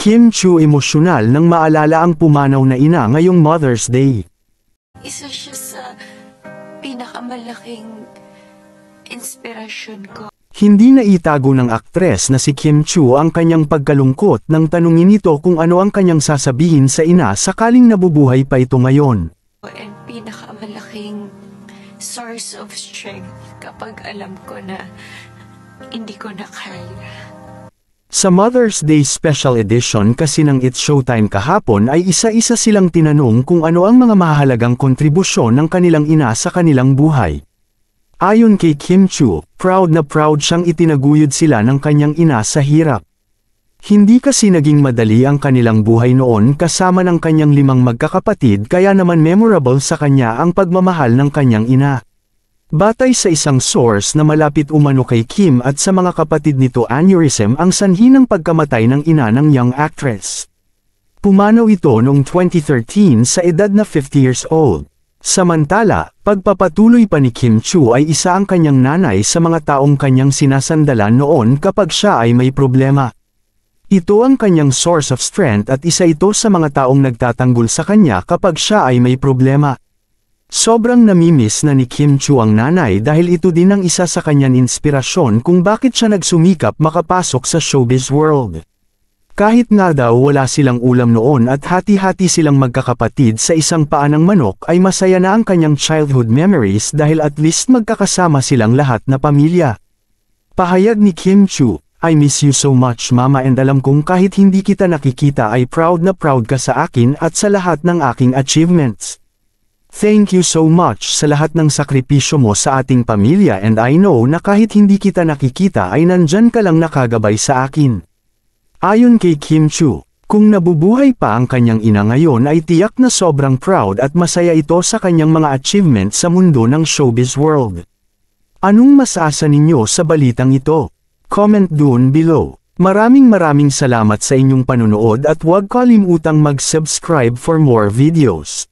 Kim Chu emosyonal nang maalala ang pumanaw na ina ngayong Mother's Day. Isa siya sa pinakamalaking inspirasyon ko. Hindi na itago ng aktres na si Kim Chu ang kanyang pagkalungkot nang tanungin nito kung ano ang kanyang sasabihin sa ina sakaling nabubuhay pa ito ngayon. And pinakamalaking source of strength kapag alam ko na hindi ko na kaya. Sa Mother's Day Special Edition kasi ng It's Showtime kahapon ay isa-isa silang tinanong kung ano ang mga mahalagang kontribusyon ng kanilang ina sa kanilang buhay. Ayon kay Kim Chu, proud na proud siyang itinaguyod sila ng kanyang ina sa hirap. Hindi kasi naging madali ang kanilang buhay noon kasama ng kanyang limang magkakapatid kaya naman memorable sa kanya ang pagmamahal ng kanyang ina. Batay sa isang source na malapit umano kay Kim at sa mga kapatid nito aneurysm ang sanhi ng pagkamatay ng ina ng young actress. Pumanaw ito noong 2013 sa edad na 50 years old. Samantala, pagpapatuloy pa ni Kim Chu ay isa ang kanyang nanay sa mga taong kanyang sinasandalan noon kapag siya ay may problema. Ito ang kanyang source of strength at isa ito sa mga taong nagtatanggol sa kanya kapag siya ay may problema. Sobrang namimiss na ni Kim Chu ang nanay dahil ito din ang isa sa kanyang inspirasyon kung bakit siya nagsumikap makapasok sa showbiz world. Kahit nga daw wala silang ulam noon at hati-hati silang magkakapatid sa isang paanang manok ay masaya na ang kanyang childhood memories dahil at least magkakasama silang lahat na pamilya. Pahayag ni Kim Chu, I miss you so much mama and alam kong kahit hindi kita nakikita ay proud na proud ka sa akin at sa lahat ng aking achievements. Thank you so much sa lahat ng sakripisyo mo sa ating pamilya and I know na kahit hindi kita nakikita ay nandyan ka lang nakagabay sa akin. Ayon kay Kim Chu, kung nabubuhay pa ang kanyang ina ngayon ay tiyak na sobrang proud at masaya ito sa kanyang mga achievements sa mundo ng showbiz world. Anong masasa ninyo sa balitang ito? Comment doon below. Maraming maraming salamat sa inyong panunood at huwag kalimutang mag-subscribe for more videos.